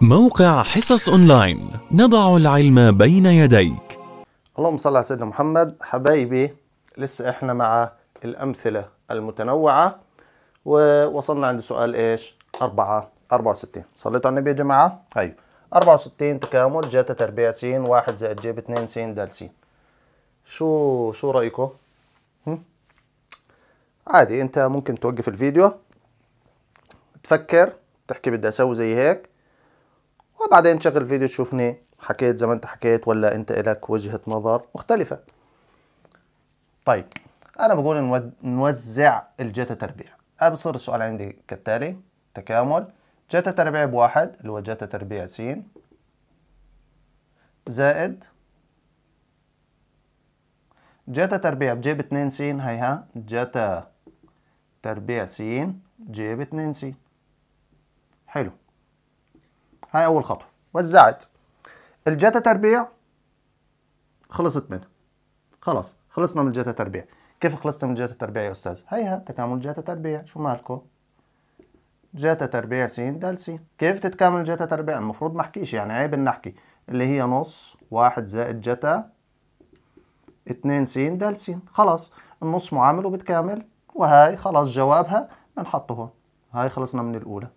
موقع حصص اونلاين نضع العلم بين يديك اللهم صل على سيدنا محمد حبايبي لسه احنا مع الامثله المتنوعه ووصلنا عند سؤال ايش 4 64 صليت على النبي يا جماعه طيب. ايوه 64 تكامل جاتا تربيع س 1 زائد جيب 2 س د س شو شو رايكم عادي انت ممكن توقف الفيديو تفكر تحكي بدي اسوي زي هيك وبعدين شغل الفيديو تشوفني حكيت زي ما انت حكيت ولا انت الك وجهة نظر مختلفة طيب انا بقول نوزع الجتا تربيع انا بصير السؤال عندي كالتالي تكامل جتا تربيع بواحد اللي هو جتا تربيع س زائد جتا تربيع بجيب 2 س هي ها جتا تربيع س جيب 2 س حلو هاي اول خطوه وزعت الجتا تربيع خلصت منها خلص خلصنا من الجتا تربيع كيف خلصت من الجتا تربيع يا استاذ هيها تكامل جتا تربيع شو مالكم جتا تربيع س د س كيف تتكامل جتا تربيع المفروض ما احكيش يعني عيب ان احكي اللي هي نص واحد زائد جتا 2 س د س خلص النص معامل وبتكامل وهاي خلص جوابها بنحطه هون هاي خلصنا من الاولى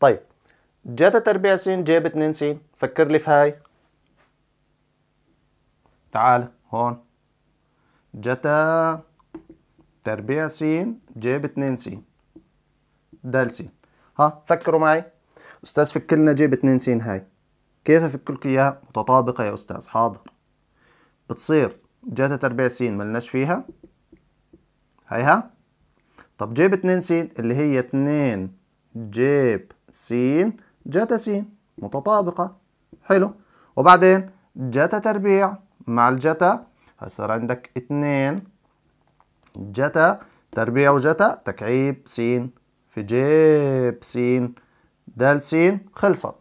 طيب جاتا تربيع س جابت 2 س فكر لي في هاي تعال هون جتا تربيع س جايب 2 س دال س ها فكروا معي استاذ فك لنا جيب 2 س هاي كيف افك اياها متطابقه يا استاذ حاضر بتصير جاتا تربيع س ملناش فيها هيها طب جيب 2 س اللي هي 2 جيب س جتا س متطابقة حلو وبعدين جتا تربيع مع الجتا هصير عندك اثنين جتا تربيع وجتا تكعيب س في جيب س د س خلصت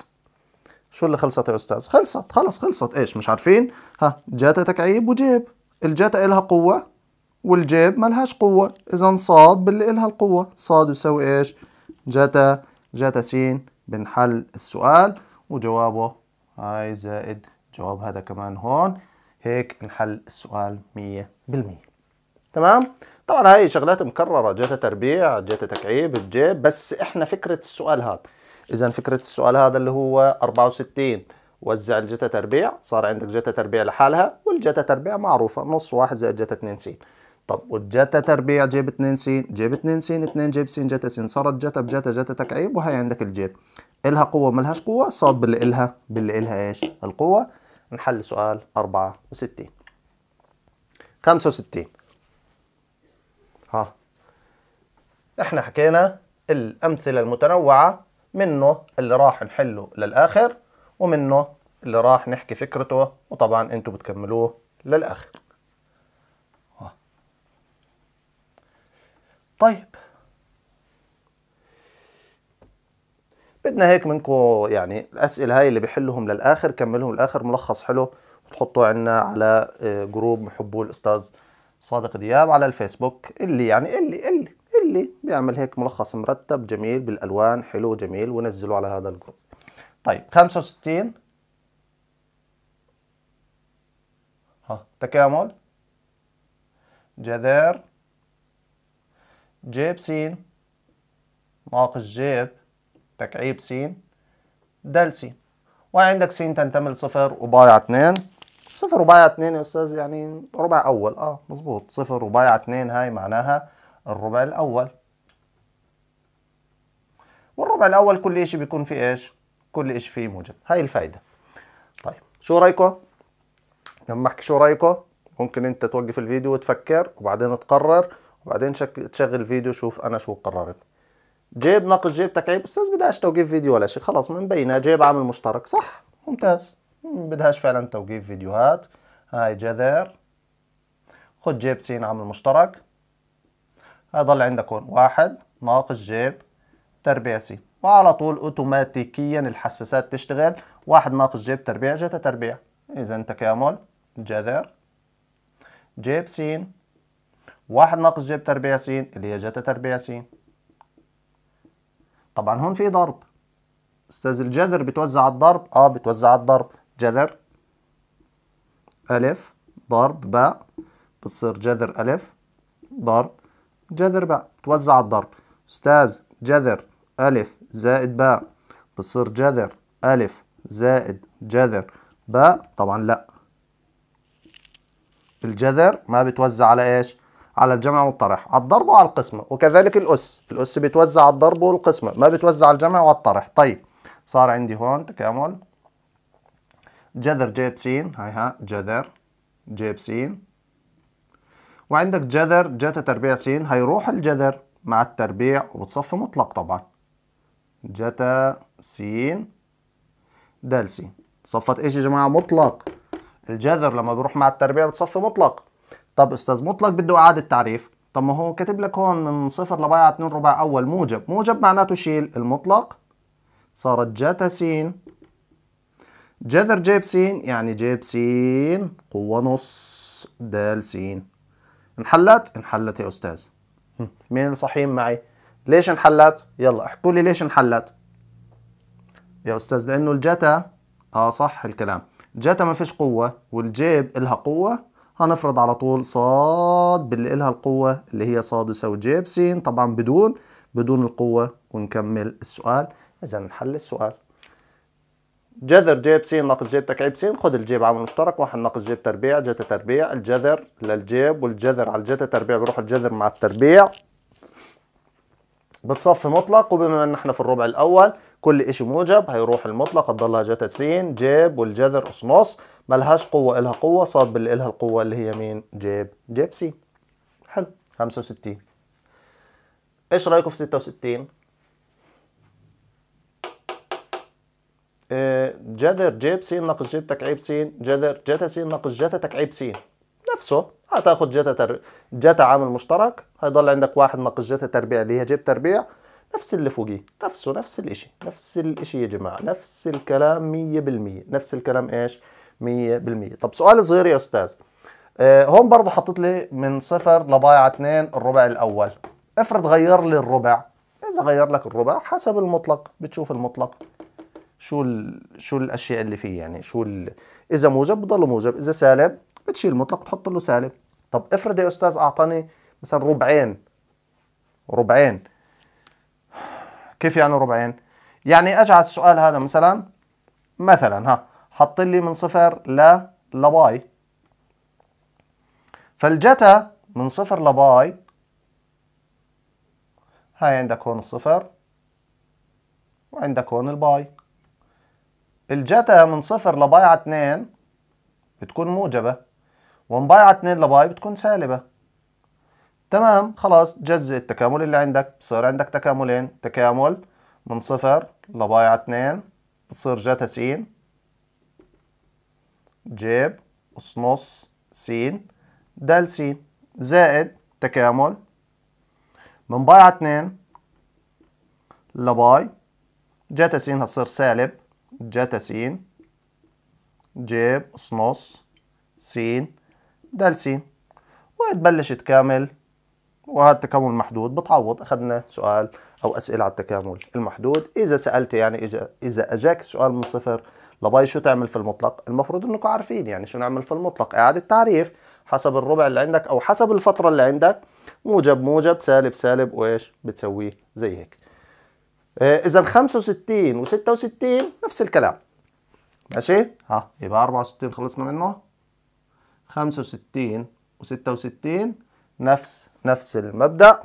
شو اللي خلصت يا استاذ خلصت خلص خلصت ايش مش عارفين ها جتا تكعيب وجيب الجتا إلها قوة والجيب مالهاش قوة إذا صاد باللي إلها القوة صاد يساوي إيش جتا جتا س بنحل السؤال وجوابه هاي زائد جواب هذا كمان هون هيك نحل السؤال 100% تمام طبعا هاي شغلات مكررة جاتا تربيع جاتا تكعيب الجيب بس احنا فكرة السؤال هذا اذا فكرة السؤال هذا اللي هو 64 وزع الجتا تربيع صار عندك جتا تربيع لحالها والجتا تربيع معروفة نص واحد زائد جتا 2 س طب والجتا تربيع جيب 2 س جيب 2 س 2 جيب س جتا س صارت جتا بجتا جتا تكعيب وهي عندك الجيب إلها قوة ملهاش قوة صاد باللي إلها باللي إلها إيش القوة نحل سؤال 64 65 ها احنا حكينا الأمثلة المتنوعة منه اللي راح نحله للآخر ومنه اللي راح نحكي فكرته وطبعا انتم بتكملوه للآخر طيب بدنا هيك منكم يعني الاسئله هاي اللي بحلهم للاخر كملهم للاخر ملخص حلو وتحطوا عنا على آه، جروب محبو الاستاذ صادق دياب على الفيسبوك اللي يعني اللي اللي اللي بيعمل هيك ملخص مرتب جميل بالالوان حلو جميل ونزله على هذا الجروب طيب 65 ها تكامل جذر جيب س ناقص جيب تكعيب س دال س وعندك س تنتمي لصفر وبايع اتنين صفر وبايع اتنين يا استاذ يعني ربع اول اه مظبوط صفر وبايع اتنين هاي معناها الربع الاول والربع الاول كل اشي بيكون فيه ايش كل اشي فيه موجب هاي الفايدة طيب شو رايكم لما احكي شو رايكم ممكن انت توقف الفيديو وتفكر وبعدين تقرر بعدين شك... تشغل فيديو شوف انا شو قررت جيب ناقص جيب تكعيب استاذ بدهاش توقيف فيديو ولا شيء خلاص من بينها جيب عامل مشترك صح ممتاز بدهاش فعلا توقيف فيديوهات هاي جذر خد جيب سين عامل مشترك هضل عندك هون واحد ناقص جيب تربيع سي وعلى طول اوتوماتيكيا الحساسات تشتغل واحد ناقص جيب تربيع جتا تربيع اذا تكامل جذر جيب سين واحد ناقص جيب تربيع س اللي هي جتا تربيع س طبعا هون في ضرب استاذ الجذر بتوزع الضرب اه بتوزع الضرب جذر ألف ضرب باء بتصير جذر ألف ضرب جذر باء بتوزع الضرب أستاذ جذر ألف زائد باء بتصير جذر ألف زائد جذر باء طبعا لا الجذر ما بتوزع على إيش على الجمع والطرح على الضرب وعلى القسمة وكذلك الأس الأس بتوزع على الضرب والقسمة ما بتوزع على الجمع وعلى الطرح طيب صار عندي هون تكامل جذر جيب س هاي ها جذر جيب س وعندك جذر جتا تربيع س هيروح الجذر مع التربيع وبتصفي مطلق طبعا جتا س دال س صفت ايش يا جماعة مطلق الجذر لما بيروح مع التربيع بتصفي مطلق طب استاذ مطلق بده اعاده تعريف طب ما هو كاتب لك هون من صفر لبايع 2 ربع اول موجب موجب معناته شيل المطلق صارت جتا س جذر جيب س يعني جيب س قوة نص د س انحلت انحلت يا استاذ مين صحيح معي ليش انحلت يلا احكوا لي ليش انحلت يا استاذ لانه الجتا اه صح الكلام جتا ما فيش قوة والجيب إلها قوة هنفرض على طول صاد باللي إلها القوة اللي هي صاد يساوي جيب س طبعا بدون بدون القوة ونكمل السؤال إذا نحل السؤال جذر جيب س ناقص جيب تكعيب س خد الجيب عامل مشترك واحد ناقص جيب تربيع جتا تربيع الجذر للجيب والجذر على الجتا تربيع بيروح الجذر مع التربيع بتصفي مطلق وبما ان احنا في الربع الاول كل اشي موجب هيروح المطلق هتضلها جتا ت س جيب والجذر اس نص ملهاش قوه الها قوه صاد باللي الها القوه اللي هي مين جيب جيب س حلو 65 ايش رايكم في 66 آه، جذر جيب سين ناقص جيب تكعيب سين جذر جتا سين ناقص جتا تكعيب سين نفسه هتاخد جتا تر... جتا عامل مشترك هيضل عندك واحد ناقص جتا تربيع اللي هي جيب تربيع نفس اللي فوقيه نفسه نفس الاشي نفس الاشي يا جماعة نفس الكلام مية بالمية نفس الكلام ايش مية بالمية طب سؤال صغير يا استاذ آه هون برضه حطيت لي من صفر لبايعة اتنين الربع الاول افرض غير لي الربع اذا غير لك الربع حسب المطلق بتشوف المطلق شو ال... شو الاشياء اللي فيه يعني شو ال... اذا موجب بضله موجب اذا سالب بتشيل المطلق بتحط له سالب طب افرض يا استاذ اعطاني مثلا ربعين ربعين كيف يعني ربعين يعني اجعل السؤال هذا مثلا مثلا ها حط لي من صفر ل لباي فالجتا من صفر لباي هاي عندك هون الصفر وعندك هون الباي الجتا من صفر لباي على اتنين بتكون موجبة 1 باي على 2 لباي بتكون سالبة تمام خلاص جز التكامل اللي عندك بصير عندك تكاملين تكامل من صفر لباي على 2 بتصير جتا س جيب اس نص س د س زائد تكامل من باي على 2 لباي جتا س هتصير سالب جتا س جيب اس نص س دالسين وتبلش تكامل وهذا التكامل المحدود بتعوض اخذنا سؤال او اسئله على التكامل المحدود اذا سالت يعني اذا اجاك سؤال من صفر لباي شو تعمل في المطلق المفروض انكم عارفين يعني شو نعمل في المطلق اعاده تعريف حسب الربع اللي عندك او حسب الفتره اللي عندك موجب موجب سالب سالب وايش بتسويه زي هيك آه، اذا 65 و66 نفس الكلام ماشي ها يبقى 64 خلصنا منه 65 و66 نفس نفس المبدأ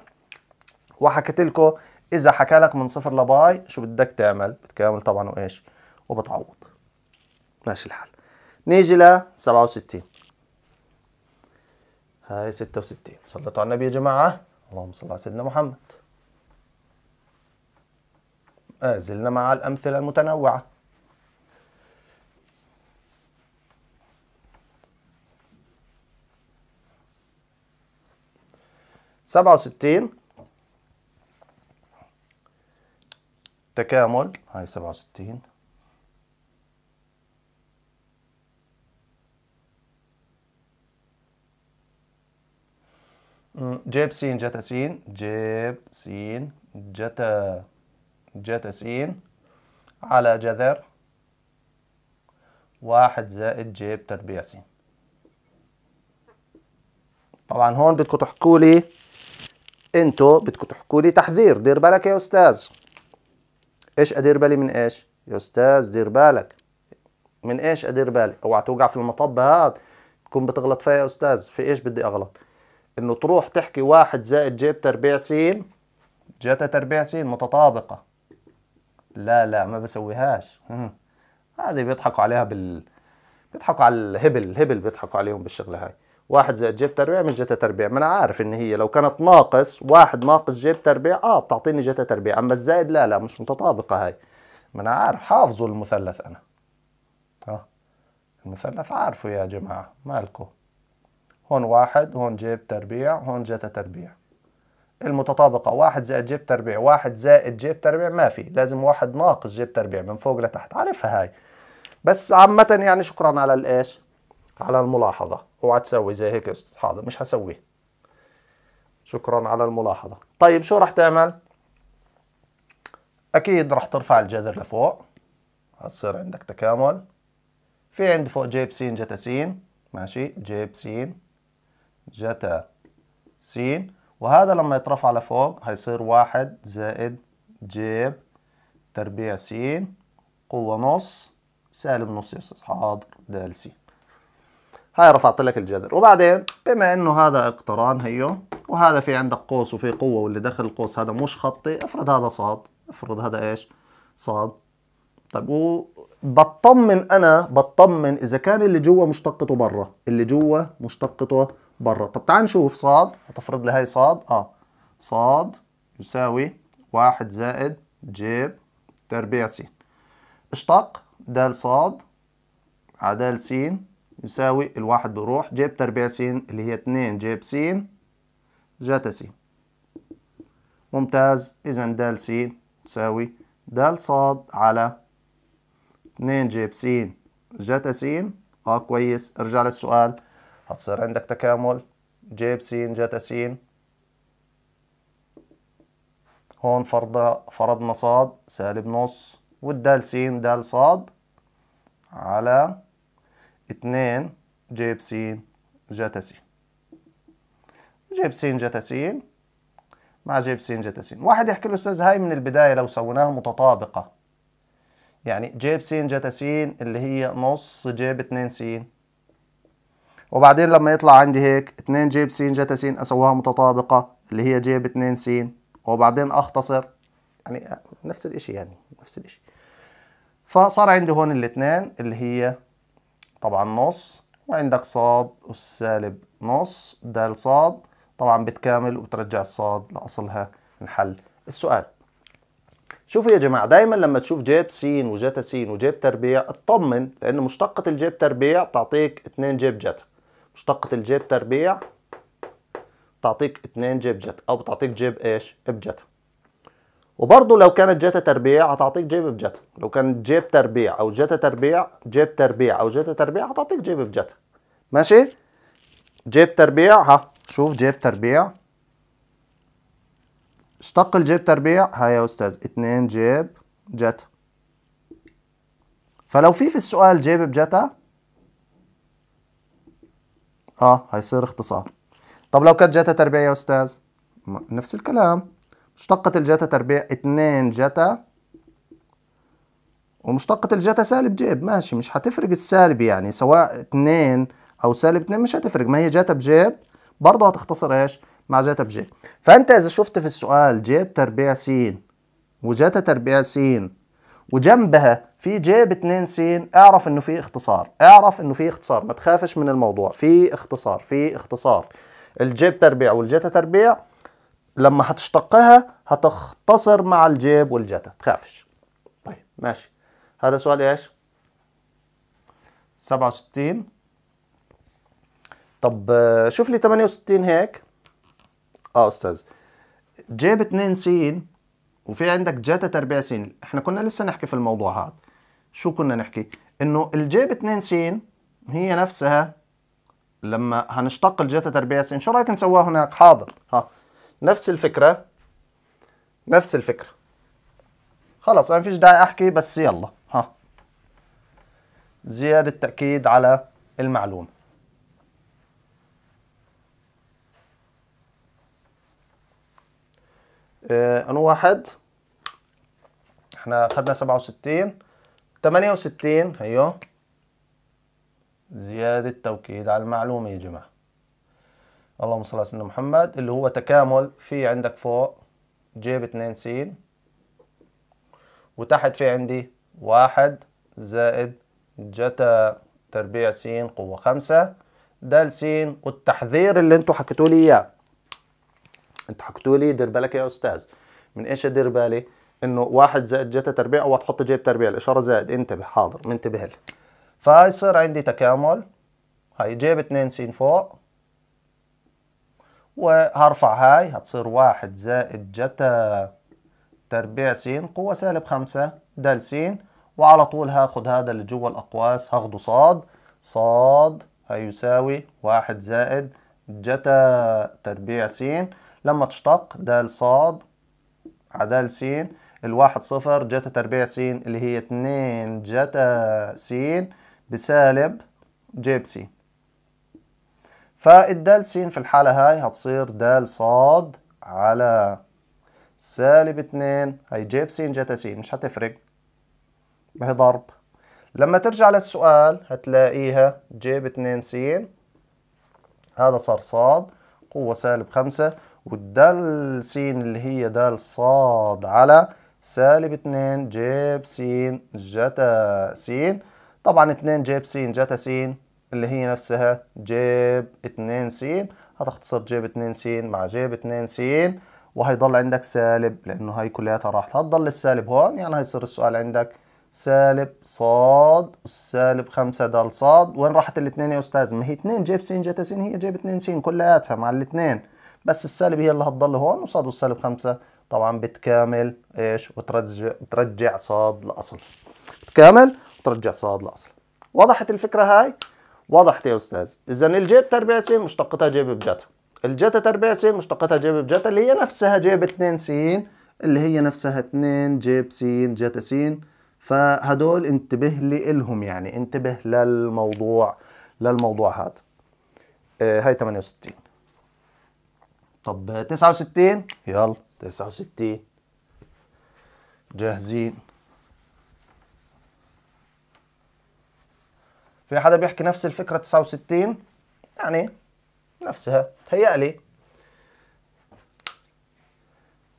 وحكيت لكم إذا حكى لك من صفر لباي شو بدك تعمل بتكامل طبعا وإيش وبتعوض ماشي الحال نيجي ل 67 هاي 66 صلوا على النبي يا جماعة اللهم صل على سيدنا محمد آه زلنا مع الأمثلة المتنوعة 67 تكامل هاي 67 جيب سين جتا سين جيب سين جتا جتا سين على جذر واحد زائد جيب تربيع سين طبعا هون بدكم تحكوا لي انتوا بدكم تحكوا لي تحذير دير بالك يا استاذ ايش ادير بالي من ايش يا استاذ دير بالك من ايش ادير بالي اوعى توقع في المطب هاد تكون بتغلط فيها يا استاذ في ايش بدي اغلط انه تروح تحكي واحد زائد جيب تربيع سين جاتا تربيع سين متطابقة لا لا ما بسويهاش هذه بيضحكوا عليها بال بيضحكوا على الهبل الهبل بيضحكوا عليهم بالشغلة هاي واحد زائد جيب تربيع مش جتا تربيع ما انا عارف ان هي لو كانت ناقص واحد ناقص جيب تربيع اه بتعطيني جتا تربيع اما الزائد لا لا مش متطابقه هاي ما انا عارف حافظوا المثلث انا اه المثلث عارفه يا جماعه مالكم هون واحد هون جيب تربيع هون جتا تربيع المتطابقة واحد زائد جيب تربيع واحد زائد جيب تربيع ما في لازم واحد ناقص جيب تربيع من فوق لتحت عارفها هاي بس عامة يعني شكرا على الايش على الملاحظة اوعى تسوي زي هيك يا استاذ حاضر مش هسويه شكرا على الملاحظة طيب شو راح تعمل اكيد راح ترفع الجذر لفوق هتصير عندك تكامل في عندي فوق جيب سين جتا سين ماشي جيب سين جتا سين وهذا لما يترفع لفوق هيصير واحد زائد جيب تربيع سين قوة نص سالب نص يا استاذ حاضر دال سين هاي رفعت لك الجذر وبعدين بما انه هذا اقتران هيو وهذا في عندك قوس وفي قوه واللي داخل القوس هذا مش خطي افرض هذا صاد افرض هذا ايش صاد طيب وبطمن انا بطمن اذا كان اللي جوا مشتقته برا اللي جوا مشتقته برا طب تعال نشوف صاد هتفرض لي هاي صاد اه صاد يساوي واحد زائد جيب تربيع س اشتق د صاد على د س يساوي الواحد بيروح جيب تربيع س اللي هي اتنين جيب س جتا س ممتاز إذا د س تساوي د ص على اتنين جيب س جتا س اه كويس ارجع للسؤال هتصير عندك تكامل جيب س جتا س هون فرض فرضنا ص سالب نص والدال س د ص على 2 جيب س جتا س جيب س جتا س مع جيب س جتا س واحد يحكي له استاذ هاي من البدايه لو سويناها متطابقه يعني جيب س جتا س اللي هي نص جيب 2 س وبعدين لما يطلع عندي هيك 2 جيب س جتا س اسويها متطابقه اللي هي جيب 2 س وبعدين اختصر يعني نفس الاشي يعني نفس الاشي فصار عندي هون الاثنين اللي هي طبعا نص وعندك صاد أس سالب نص د صاد طبعا بتكامل وبترجع الصاد لأصلها نحل السؤال شوفوا يا جماعة دايما لما تشوف جيب س وجتا س وجيب تربيع اطمن لأن مشتقة الجيب تربيع بتعطيك اثنين جيب جتا مشتقة الجيب تربيع بتعطيك اثنين جيب جتا أو بتعطيك جيب إيش؟ بجتا وبرضه لو كانت جاتا تربيع هتعطيك جيب بجاتا لو كانت جيب تربيع او جاتا تربيع جيب تربيع او جاتا تربيع هتعطيك جيب بجاتا ماشي جيب تربيع ها شوف جيب تربيع اشتق الجيب تربيع ها يا استاذ اثنين جيب جاتا فلو في في السؤال جيب بجاتا اه هيصير اختصار طب لو كانت جاتا تربيع يا استاذ نفس الكلام مشتقة الجتا تربيع اثنين جتا ومشتقة الجتا سالب جيب ماشي مش هتفرق السالب يعني سواء اثنين او سالب اثنين مش هتفرق ما هي جتا بجيب برضه هتختصر ايش مع جتا بجيب فانت اذا شفت في السؤال جيب تربيع س وجتا تربيع س وجنبها في جيب 2 س اعرف انه في اختصار اعرف انه في اختصار ما تخافش من الموضوع في اختصار في اختصار الجيب تربيع والجتا تربيع لما هتشتقها هتختصر مع الجيب والجتا تخافش طيب ماشي هذا سؤال ايش 67 طب شوف لي 68 هيك اه استاذ جيب 2 س وفي عندك جتا تربيع س احنا كنا لسه نحكي في الموضوع هذا شو كنا نحكي انه الجيب 2 س هي نفسها لما هنشتق الجتا تربيع س شو رايك نسويها هناك حاضر ها نفس الفكرة نفس الفكرة خلاص ما فيش داعي أحكي بس يلا ها زيادة تأكيد على المعلومة اه أنو واحد احنا أخذنا سبعة وستين تمانية وستين هيو أيوه. زيادة توكيد على المعلومة يا جماعة اللهم صل على سيدنا محمد اللي هو تكامل في عندك فوق جيب اتنين س وتحت في عندي واحد زائد جتا تربيع س قوة خمسة د س والتحذير اللي انتوا حكيتوا لي اياه انتوا حكيتوا لي دير بالك يا استاذ من ايش ادير بالي؟ انه واحد زائد جتا تربيع او تحط جيب تربيع الاشارة زائد انتبه حاضر منتبه فهي صار عندي تكامل هاي جيب اتنين س فوق وهرفع هاي هتصير واحد زائد جتا تربيع س قوة سالب خمسة دال س وعلى طول هاخد هذا اللي جوه الأقواس هاخده صاد صاد هيساوي واحد زائد جتا تربيع س لما تشتق دال صاد عدال س الواحد صفر جتا تربيع س اللي هي اتنين جتا س بسالب جيب س فالدال س في الحالة هاي هتصير د ص على سالب اتنين هي جيب س جتا س مش هتفرق بهي ضرب لما ترجع للسؤال هتلاقيها جيب اتنين س هذا صار صاد قوة سالب خمسة والدال س اللي هي دال صاد على سالب اتنين جيب س جتا س طبعا اتنين جيب س جتا س اللي هي نفسها جيب 2 س هتختصر جيب 2 س مع جيب 2 س وهيضل عندك سالب لأنه هاي كلياتها راحت هتضل السالب هون يعني هيصير السؤال عندك سالب ص والسالب 5 د ص وين راحت الاثنين يا استاذ ما هي 2 جيب س جتا س هي جيب 2 س كلياتها مع الاثنين بس السالب هي اللي هتضل هون وص والسالب 5 طبعا بتكامل ايش وترجع ترجع ص لاصل بتكامل وترجع ص لاصل وضحت الفكره هاي وضحت يا استاذ اذا الجيب بتربيع س مشتقتها جيب بجتا الجتا تربيع س مشتقتها جيب بجتا اللي هي نفسها جيب 2 س اللي هي نفسها 2 جيب س جتا س فهدول انتبه لي إلهم يعني انتبه للموضوع للموضوع هاد إيه، هاي 68 طب 69 يلا 69 جاهزين في حدا بيحكي نفس الفكرة 69 يعني نفسها تهيألي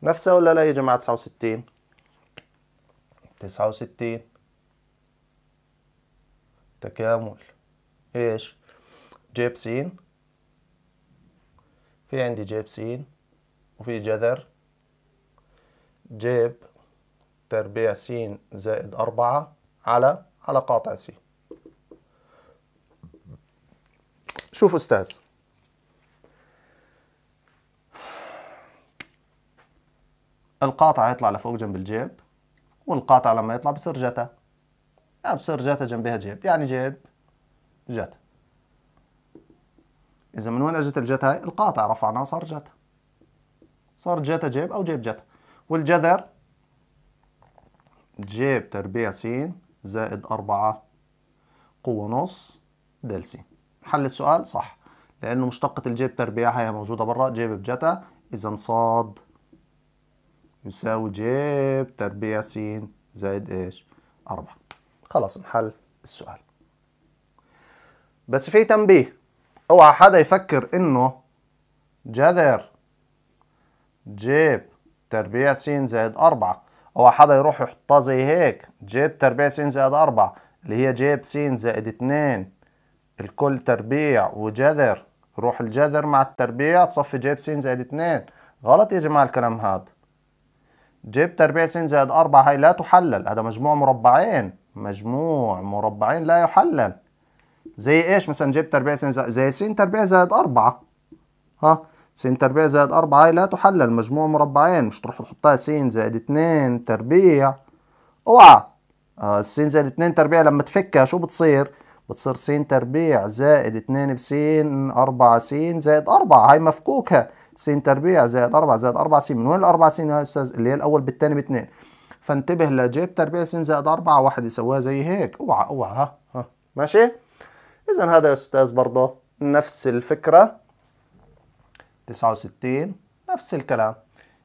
نفسها ولا لا يا جماعة 69 69 تكامل ايش جيب سين في عندي جيب سين وفي جذر جيب تربيع س زائد أربعة على على قاطع س شوف أستاذ القاطع يطلع لفوق جنب الجيب والقاطع لما يطلع بصير جتا آه، بصير جتا جنبها جيب يعني جيب جتا إذا من وين أجت الجتا هاي؟ القاطع رفعناه صار جتا صار جتا جيب أو جيب جتا والجذر جيب تربيع س زائد أربعة قوة نص دال س حل السؤال صح لأنه مشتقة الجيب تربيعها هي موجودة برا جيب بجتا إذا صاد يساوي جيب تربيع س زائد إيش؟ أربعة خلاص انحل السؤال بس في تنبيه اوعى حدا يفكر إنه جذر جيب تربيع س زائد أربعة اوعى حدا يروح يحطها زي هيك جيب تربيع س زائد أربعة اللي هي جيب س زائد اتنين الكل تربيع وجذر روح الجذر مع التربيع تصفي جيب سين زائد اتنين غلط يا جماعة الكلام هذا جيب تربيع سين زائد أربعة هاي لا تحلل هذا مجموع مربعين مجموع مربعين لا يحلل زي ايش مثلا جيب تربيع سين زائد زي سين تربيع زائد أربعة ها سين تربيع زائد أربعة هاي لا تحلل مجموع مربعين مش تروح تحطها سين زائد اتنين تربيع اوعى السين آه، زائد اتنين تربيع لما تفكها شو بتصير؟ بتصير س تربيع زائد 2 بس 4 س زائد 4 هاي مفكوكها س تربيع زائد 4 زائد 4 س من وين ال 4 س يا استاذ اللي هي الاول بالثاني باثنين فانتبه لجيب تربيع س زائد 4 واحد يسويها زي هيك اوعى اوعى ها ها ماشي اذا هذا يا استاذ برضه نفس الفكره 69 نفس الكلام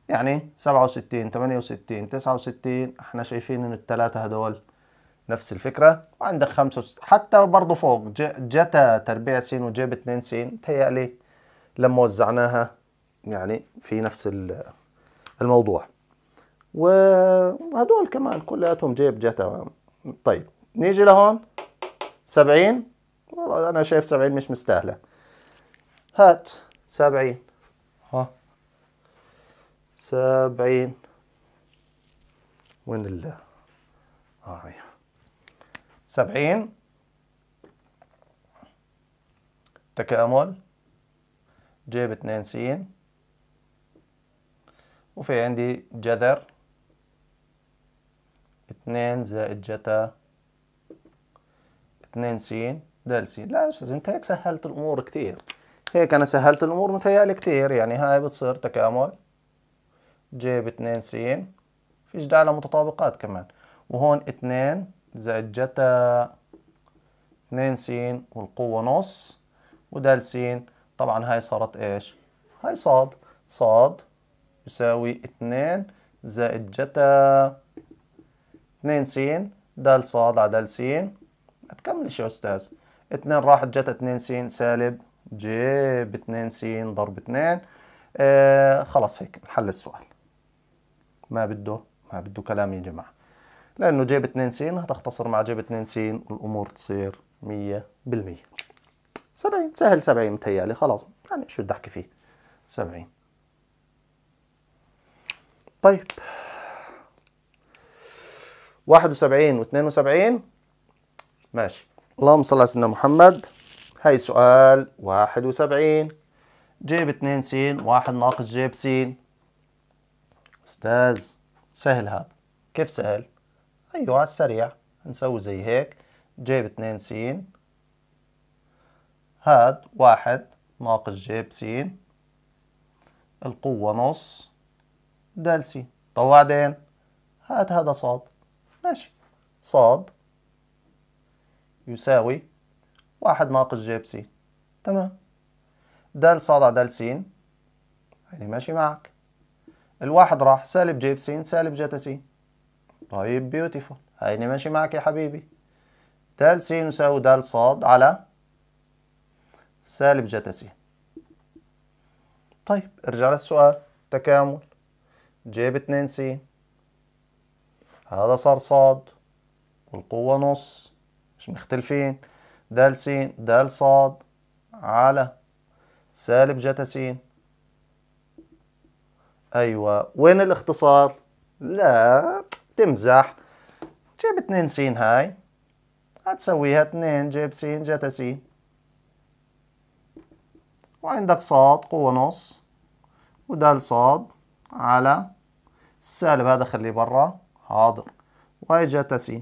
يعني 67 68 69 احنا شايفين ان الثلاثه هذول نفس الفكرة وعندك خمسة وست... حتى برضو فوق ج... جتا تربيع س وجاب اتنين س متهيألي لما وزعناها يعني في نفس الموضوع وهدول كمان كلياتهم جيب جتا طيب نيجي لهون سبعين والله أنا شايف سبعين مش مستاهلة هات سبعين ها سبعين وين ال آه سبعين تكامل جيب اتنين س وفي عندي جذر اتنين زائد جتا اتنين س دال س لا يا أستاذ أنت هيك سهلت الأمور كتير هيك أنا سهلت الأمور متهيألي كتير يعني هاي بتصير تكامل جيب اتنين س فيش داعي لمتطابقات كمان وهون اتنين زائد جتا اثنين س والقوة نص ودال س طبعا هاي صارت ايش؟ هاي صاد صاد يساوي اثنين زائد جتا اثنين س دال صاد على دال س ما تكملش يا أستاذ اثنين راحت جتا اثنين س سالب جيب اتنين س ضرب اثنين آه خلاص هيك حل السؤال ما بده ما بده كلام يا جماعه لأنه جيب س هتختصر مع جيب س والأمور تصير 100% 70 سهل 70 متهيألي خلاص يعني شو بدي أحكي فيه 70 طيب 71 و72 ماشي اللهم صل على سيدنا محمد هاي سؤال 71 جيب 2 س واحد ناقص جيب س أستاذ سهل هذا كيف سهل؟ أيوة على السريع نسوي زي هيك جيب اتنين س هاد واحد ناقص جيب س القوة نص دال س طب وبعدين هاد هذا صاد ماشي صاد يساوي واحد ناقص جيب س تمام دال صاد على دال س يعني ماشي معك الواحد راح سالب جيب س سالب جتا س طيب بيوتيفول هيني ماشي معك يا حبيبي دال س يساوي دال ص على سالب جتا س طيب ارجع للسؤال تكامل جيب 2 س هذا صار ص والقوة نص مش مختلفين دال س دال ص على سالب جتا س أيوة وين الاختصار؟ لا تمزح جيب اتنين س هاي هتسويها اتنين جيب س جتا س وعندك صاد قوة نص ودال صاد على السالب هذا خليه برا حاضر وهي جتا س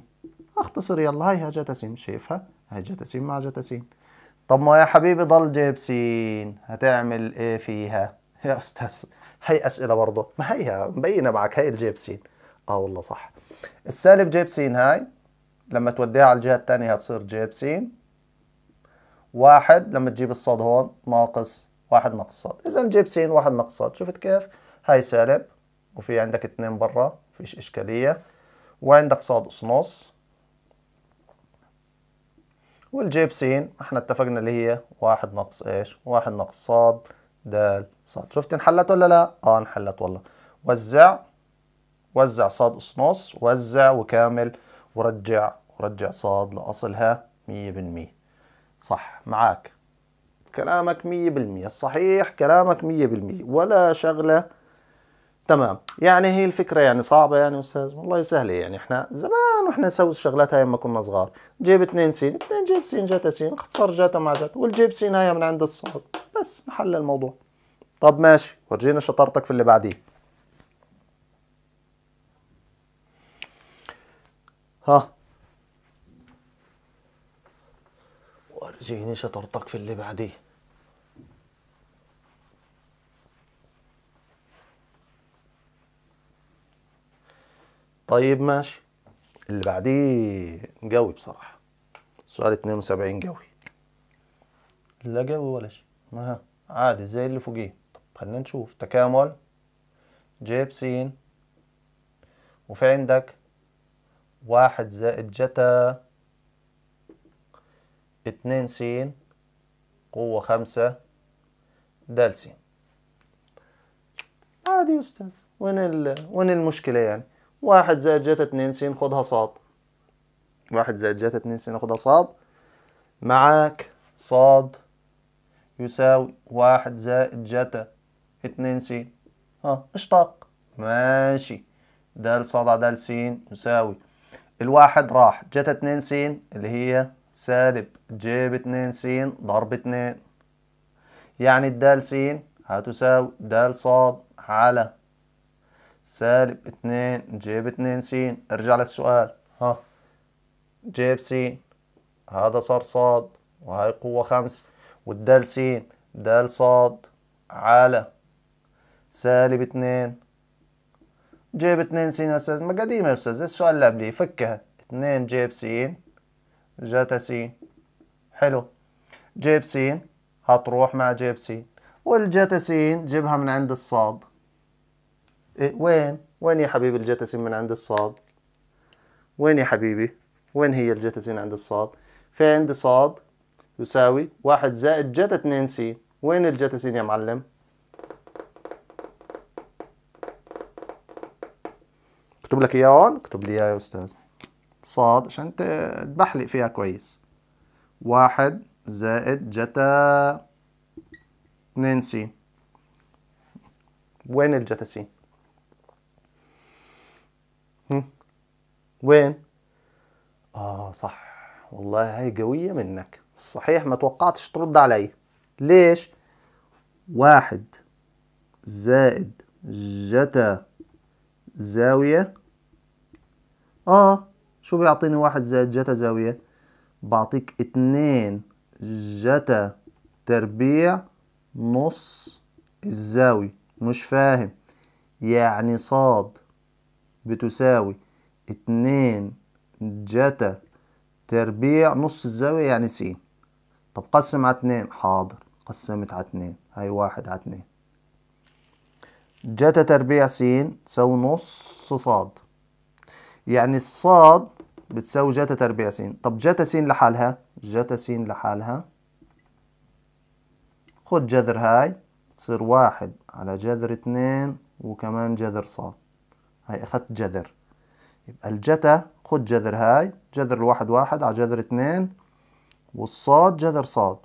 اختصر يلا هاي جتا س شايفها هاي جتا س مع جتا س طب ما يا حبيبي ضل جيب س هتعمل ايه فيها يا استاذ هي اسئله برضه ما هيها مبينه معك هي الجيب س اه والله صح السالب جيب سين هاي لما توديها على الجهة الثانية هتصير جيب سين واحد لما تجيب الصاد هون ناقص واحد ناقص صاد إذا جيب سين واحد ناقص صاد شفت كيف؟ هاي سالب وفي عندك اثنين برا فيش إشكالية وعندك صاد أس نص والجيب سين احنا اتفقنا اللي هي واحد ناقص ايش؟ واحد ناقص صاد دال صاد شفت انحلت ولا لا؟ اه انحلت والله وزع وزع صاد نص وزع وكامل ورجع ورجع صاد لأصلها مية بالمية صح معاك كلامك مية بالمية صحيح كلامك مية بالمية ولا شغلة تمام يعني هي الفكرة يعني صعبة يعني أستاذ والله سهلة يعني إحنا زمان وإحنا نسوي الشغلات هاي لما كنا صغار جيب اتنين سين اتنين جيب سين جاتا سين اختصار جاتا مع جاتا والجيب سين هاي من عند الصاد بس نحل الموضوع طب ماشي ورجينا شطارتك في اللي بعديه ها وارجيني شطارتك في اللي بعديه طيب ماشي اللي بعديه قوي بصراحة سؤال 72 قوي لا قوي ولا شيء ما ها عادي زي اللي فوقيه طب خلينا نشوف تكامل جيب سين وفي عندك واحد زائد جتا اتنين سين قوة خمسة دال سين عادي يا أستاذ وين ال... وين المشكلة يعني واحد زائد جتا اتنين سين خدها صاد واحد زائد جتا اتنين سين خدها صاد معاك صاد يساوي واحد زائد جتا اتنين سين ها اشتق ماشي دال صاد على دال سين يساوي الواحد راح جت اتنين س اللي هي سالب ج باتنين س ضرب اتنين يعني الدال س هتساوي دال صاد على سالب اتنين ج باتنين س ارجع للسؤال ها جيب س هذا صار صاد وهي قوة خمس والدال س دال صاد على سالب اتنين جيب اتنين سين يا أستاذ ما قديمة يا أستاذ السؤال اللي قبليه فكها اتنين جيب سين جاتا سين حلو جيب سين هتروح مع جيب سين والجاتا سين جيبها من عند الصاد إيه وين وين يا حبيبي الجاتا سين من عند الصاد وين يا حبيبي وين هي الجاتا سين عند الصاد في عندي صاد يساوي واحد زائد جاتا اتنين سين وين الجاتا سين يا معلم اكتب لك اياه هون اكتب لي اياه يا استاذ صاد عشان تبحلق فيها كويس واحد زائد جتا اتنين سي وين الجتا سي؟ وين؟ اه صح والله هاي قوية منك صحيح ما توقعتش ترد علي ليش؟ واحد زائد جتا زاوية اه شو بيعطيني واحد زائد جتا زاوية بعطيك اتنين جتا تربيع نص الزاوية مش فاهم يعني صاد بتساوي اتنين جتا تربيع نص الزاوية يعني س طب قسم على اتنين حاضر قسمت على اتنين هاي واحد على اتنين جتا تربيع س تساوي نص صاد يعني الصاد بتساوي جتا تربيع س طب جتا س لحالها جتا س لحالها خد جذر هاي تصير واحد على جذر اتنين وكمان جذر صاد هاي أخدت جذر يبقى الجتا خد جذر هاي جذر الواحد واحد على جذر اتنين والصاد جذر صاد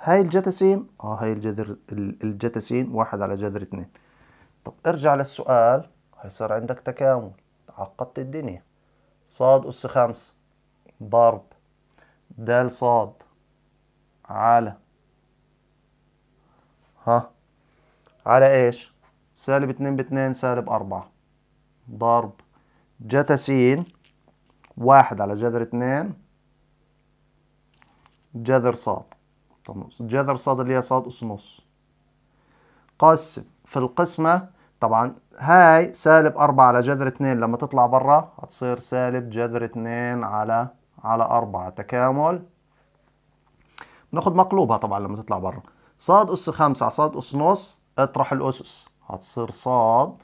هاي الجتا س اه هاي الجذر الجتا س واحد على جذر اتنين طب ارجع للسؤال هيصير عندك تكامل عقدت الدنيا صاد أس خمسة ضرب د صاد على ها على ايش سالب اتنين باتنين سالب أربعة ضرب جتا سين واحد على جذر اتنين جذر صاد طب جذر صاد اللي هي صاد أس نص قسم في القسمة طبعا هاي سالب 4 على جذر 2 لما تطلع برا هتصير سالب جذر 2 على على 4 تكامل بناخد مقلوبها طبعا لما تطلع برا صاد أس 5 على صاد أس نص اطرح الأسس هتصير صاد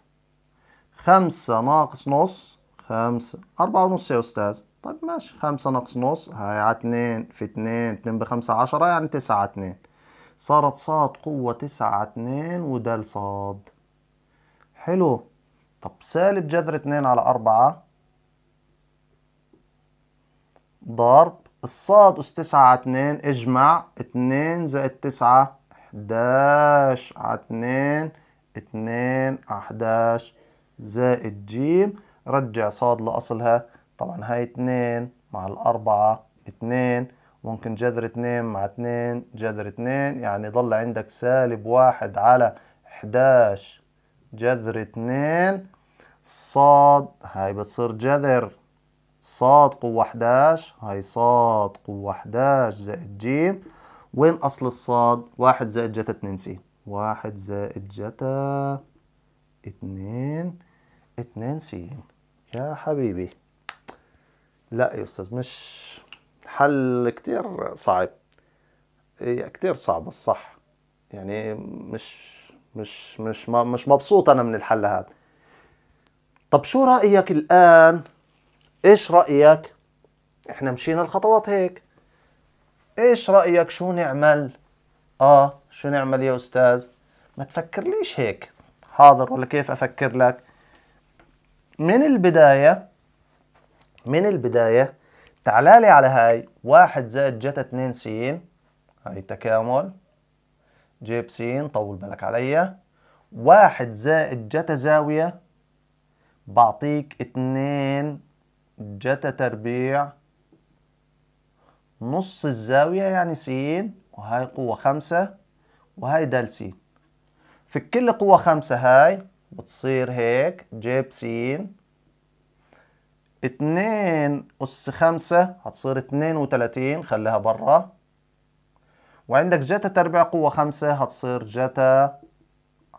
5 ناقص نص 5 4 ونص يا أستاذ طيب ماشي 5 ناقص نص هاي على 2 في 2 2 بخمسة 10 يعني 9 على 2 صارت صاد قوة تسعة على اتنين ود صاد حلو طب سالب جذر اتنين على أربعة ضرب الصاد أس تسعة على اتنين اجمع اتنين زائد تسعة احداش على اتنين اتنين على احداش زائد جيم رجع صاد لأصلها طبعا هاي اتنين مع الأربعة اتنين ممكن جذر اتنين مع اتنين جذر اتنين يعني ضل عندك سالب واحد على حداش جذر اتنين صاد هاي بتصير جذر صاد قوة 11 هاي صاد قوة 11 زائد جيم وين أصل الصاد؟ واحد زائد جتا اتنين سي واحد زائد جتا اتنين اتنين سي يا حبيبي لا يا أستاذ مش حل كتير صعب إيه، كتير صعب الصح يعني مش مش مش مش مبسوط انا من الحل هذا طب شو رايك الان ايش رايك احنا مشينا الخطوات هيك ايش رايك شو نعمل اه شو نعمل يا استاذ ما تفكر ليش هيك حاضر ولا كيف افكر لك من البدايه من البدايه تعال لي على هاي واحد زائد جتا اتنين سين هاي تكامل جيب سين طول بالك عليا واحد زائد جتا زاوية بعطيك اتنين جتا تربيع نص الزاوية يعني سين وهاي قوة خمسة وهاي دال سين في كل قوة خمسة هاي بتصير هيك جيب سين 2 أس 5 هتصير 32 خليها برا وعندك جتا تربيع قوة 5 هتصير جتا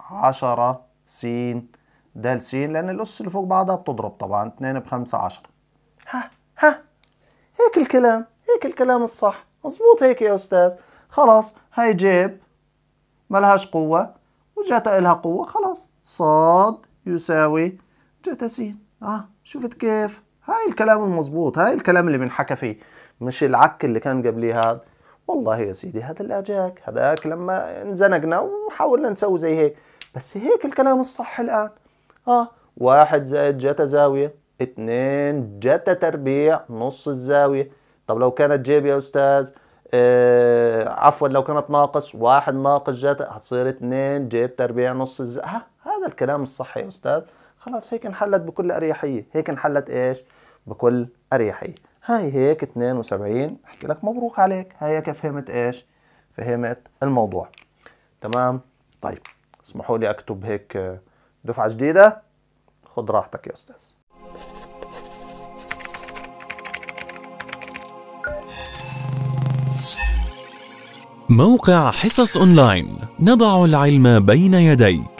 10 س د س لأن الأس اللي فوق بعضها بتضرب طبعا 2 ب 5 10 ها ها هيك الكلام هيك الكلام الصح مظبوط هيك يا أستاذ خلاص هاي جيب ملهاش قوة وجتا إلها قوة خلاص صاد يساوي جتا س آه شفت كيف هاي الكلام المضبوط هاي الكلام اللي بنحكى فيه مش العك اللي كان قبليه هذا والله يا سيدي هذا اللي اجاك هذاك لما انزنقنا وحاولنا نسوي زي هيك بس هيك الكلام الصح الان اه واحد زائد جتا زاوية اثنين جتا تربيع نص الزاوية طب لو كانت جيب يا أستاذ آه عفوا لو كانت ناقص واحد ناقص جتا هتصير اثنين جيب تربيع نص الزاوية هذا الكلام الصح يا أستاذ خلاص هيك انحلت بكل اريحيه هيك انحلت ايش بكل اريحيه هاي هيك 72 احكي لك مبروك عليك هاي هيك فهمت ايش فهمت الموضوع تمام طيب اسمحوا لي اكتب هيك آه، دفعه جديده خد راحتك يا استاذ موقع حصص اونلاين نضع العلم بين يديك